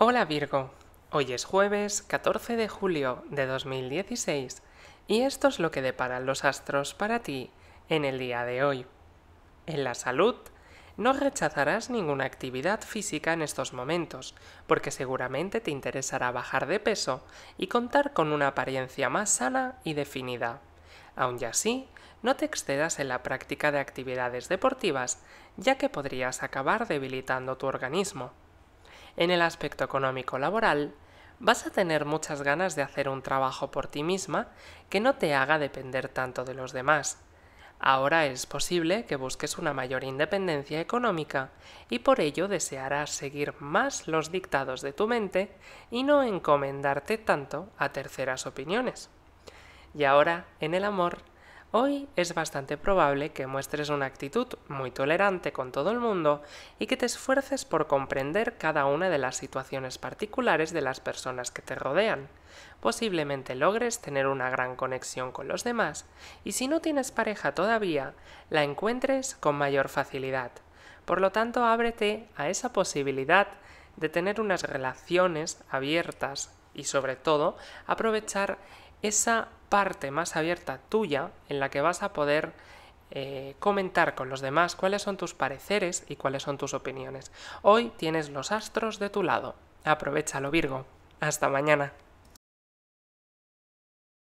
Hola Virgo, hoy es jueves 14 de julio de 2016 y esto es lo que deparan los astros para ti en el día de hoy. En la salud, no rechazarás ninguna actividad física en estos momentos, porque seguramente te interesará bajar de peso y contar con una apariencia más sana y definida. Aun así, no te excedas en la práctica de actividades deportivas, ya que podrías acabar debilitando tu organismo. En el aspecto económico laboral, vas a tener muchas ganas de hacer un trabajo por ti misma que no te haga depender tanto de los demás. Ahora es posible que busques una mayor independencia económica y por ello desearás seguir más los dictados de tu mente y no encomendarte tanto a terceras opiniones. Y ahora, en el amor, Hoy es bastante probable que muestres una actitud muy tolerante con todo el mundo y que te esfuerces por comprender cada una de las situaciones particulares de las personas que te rodean. Posiblemente logres tener una gran conexión con los demás y si no tienes pareja todavía, la encuentres con mayor facilidad. Por lo tanto, ábrete a esa posibilidad de tener unas relaciones abiertas y sobre todo aprovechar esa parte más abierta tuya en la que vas a poder eh, comentar con los demás cuáles son tus pareceres y cuáles son tus opiniones. Hoy tienes los astros de tu lado. Aprovechalo Virgo. Hasta mañana.